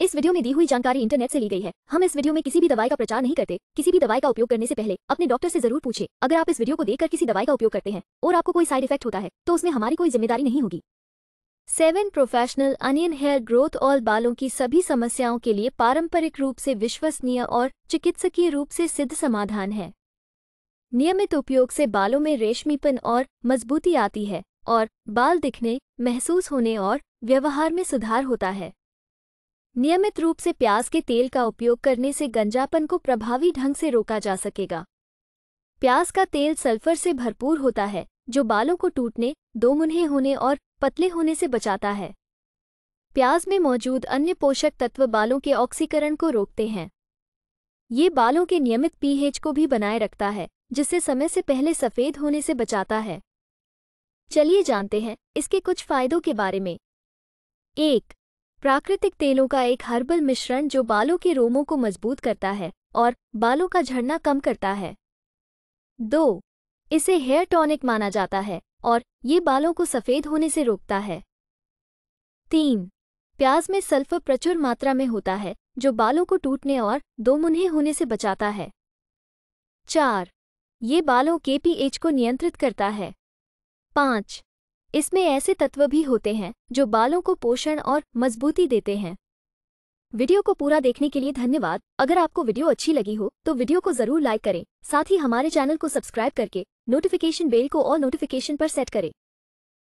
इस वीडियो में दी हुई जानकारी इंटरनेट से ली गई है हम इस वीडियो में किसी भी दवाई का प्रचार नहीं करते किसी भी दवाई का उपयोग करने से पहले अपने डॉक्टर से जरूर पूछे अगर आप इस वीडियो को देखकर किसी दवाई का उपयोग करते हैं और आपको कोई साइड इफेक्ट होता है तो उसमें हमारी कोई जिम्मेदारी नहीं होगी seven professional onion hair growth और बालों की सभी समस्याओं के लिए पारंपरिक रूप से विश्वसनीय और चिकित्सकीय रूप से सिद्ध समाधान है नियमित उपयोग से बालों में रेशमीपन और मजबूती आती है और बाल दिखने महसूस होने और व्यवहार में सुधार होता है नियमित रूप से प्याज के तेल का उपयोग करने से गंजापन को प्रभावी ढंग से रोका जा सकेगा प्याज का तेल सल्फर से भरपूर होता है जो बालों को टूटने दो मुन्हे होने और पतले होने से बचाता है प्याज में मौजूद अन्य पोषक तत्व बालों के ऑक्सीकरण को रोकते हैं ये बालों के नियमित पीएच को भी बनाए रखता है जिससे समय से पहले सफ़ेद होने से बचाता है चलिए जानते हैं इसके कुछ फायदों के बारे में एक प्राकृतिक तेलों का एक हर्बल मिश्रण जो बालों के रोमों को मजबूत करता है और बालों का झड़ना कम करता है दो इसे हेयर टॉनिक माना जाता है और ये बालों को सफ़ेद होने से रोकता है तीन प्याज में सल्फर प्रचुर मात्रा में होता है जो बालों को टूटने और दो मुन्हे होने से बचाता है चार ये बालों के पीएच को नियंत्रित करता है पाँच इसमें ऐसे तत्व भी होते हैं जो बालों को पोषण और मजबूती देते हैं वीडियो को पूरा देखने के लिए धन्यवाद अगर आपको वीडियो अच्छी लगी हो तो वीडियो को जरूर लाइक करें साथ ही हमारे चैनल को सब्सक्राइब करके नोटिफिकेशन बेल को और नोटिफिकेशन पर सेट करें